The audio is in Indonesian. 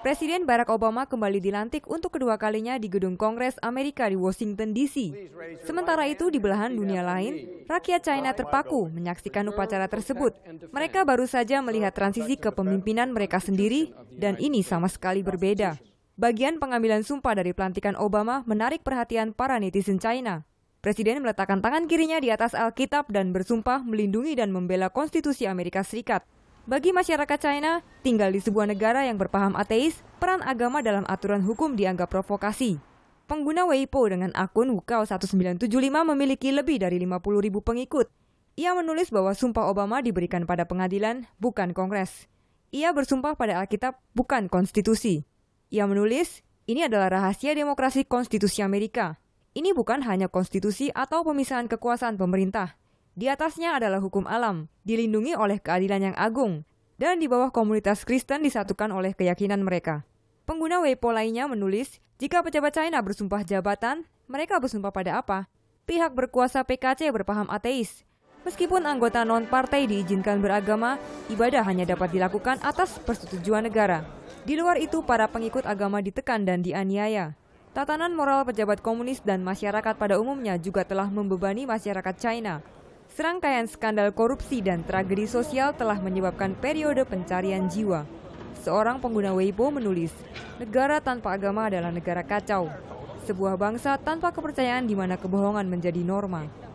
Presiden Barack Obama kembali dilantik untuk kedua kalinya di Gedung Kongres Amerika di Washington, D.C. Sementara itu di belahan dunia lain, rakyat China terpaku menyaksikan upacara tersebut. Mereka baru saja melihat transisi kepemimpinan mereka sendiri dan ini sama sekali berbeda. Bagian pengambilan sumpah dari pelantikan Obama menarik perhatian para netizen China. Presiden meletakkan tangan kirinya di atas Alkitab dan bersumpah melindungi dan membela Konstitusi Amerika Serikat. Bagi masyarakat China, tinggal di sebuah negara yang berpaham ateis, peran agama dalam aturan hukum dianggap provokasi. Pengguna Weibo dengan akun Wukao 1975 memiliki lebih dari 50 ribu pengikut. Ia menulis bahwa sumpah Obama diberikan pada pengadilan, bukan Kongres. Ia bersumpah pada Alkitab, bukan Konstitusi. Ia menulis, ini adalah rahasia demokrasi konstitusi Amerika. Ini bukan hanya konstitusi atau pemisahan kekuasaan pemerintah, di atasnya adalah hukum alam, dilindungi oleh keadilan yang agung, dan di bawah komunitas Kristen disatukan oleh keyakinan mereka. Pengguna Weibo lainnya menulis, jika pejabat China bersumpah jabatan, mereka bersumpah pada apa? Pihak berkuasa PKC berpaham ateis. Meskipun anggota non-partai diizinkan beragama, ibadah hanya dapat dilakukan atas persetujuan negara. Di luar itu, para pengikut agama ditekan dan dianiaya. Tatanan moral pejabat komunis dan masyarakat pada umumnya juga telah membebani masyarakat China, Serangkaian skandal korupsi dan tragedi sosial telah menyebabkan periode pencarian jiwa. Seorang pengguna Weibo menulis, negara tanpa agama adalah negara kacau. Sebuah bangsa tanpa kepercayaan di mana kebohongan menjadi norma.